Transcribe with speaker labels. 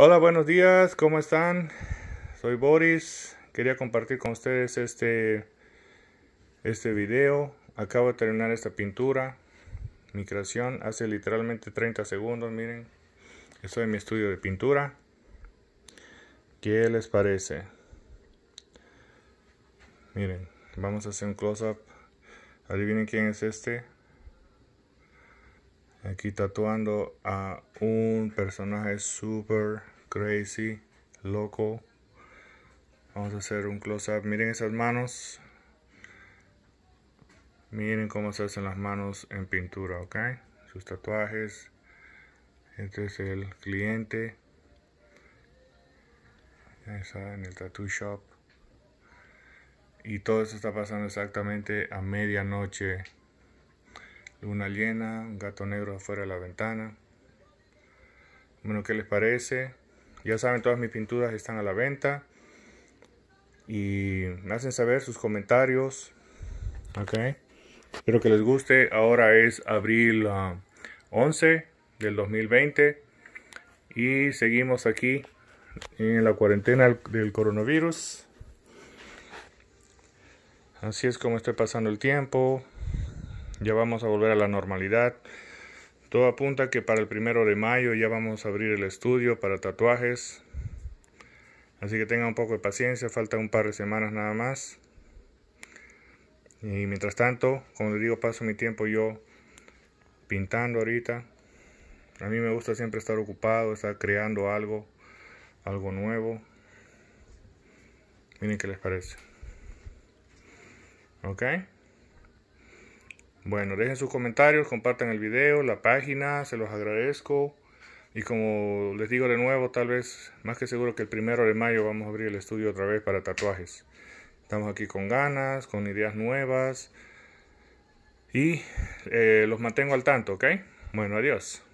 Speaker 1: Hola, buenos días, ¿cómo están? Soy Boris, quería compartir con ustedes este, este video. Acabo de terminar esta pintura, mi creación, hace literalmente 30 segundos, miren. Estoy en mi estudio de pintura. ¿Qué les parece? Miren, vamos a hacer un close-up. Adivinen quién es este. Aquí tatuando a un personaje super crazy, loco. Vamos a hacer un close-up. Miren esas manos. Miren cómo se hacen las manos en pintura, ¿ok? Sus tatuajes. Este es el cliente. Está en el tattoo shop. Y todo eso está pasando exactamente a medianoche una llena, un gato negro afuera de la ventana. Bueno, ¿qué les parece? Ya saben, todas mis pinturas están a la venta. Y me hacen saber sus comentarios. Ok. Espero que les guste. Ahora es abril 11 ah, del 2020. Y seguimos aquí en la cuarentena del coronavirus. Así es como estoy pasando el tiempo ya vamos a volver a la normalidad. Todo apunta que para el primero de mayo ya vamos a abrir el estudio para tatuajes. Así que tengan un poco de paciencia, falta un par de semanas nada más. Y mientras tanto, como les digo, paso mi tiempo yo pintando ahorita. A mí me gusta siempre estar ocupado, estar creando algo, algo nuevo. Miren qué les parece. ¿Ok? Bueno, dejen sus comentarios, compartan el video, la página, se los agradezco. Y como les digo de nuevo, tal vez, más que seguro que el primero de mayo vamos a abrir el estudio otra vez para tatuajes. Estamos aquí con ganas, con ideas nuevas. Y eh, los mantengo al tanto, ¿ok? Bueno, adiós.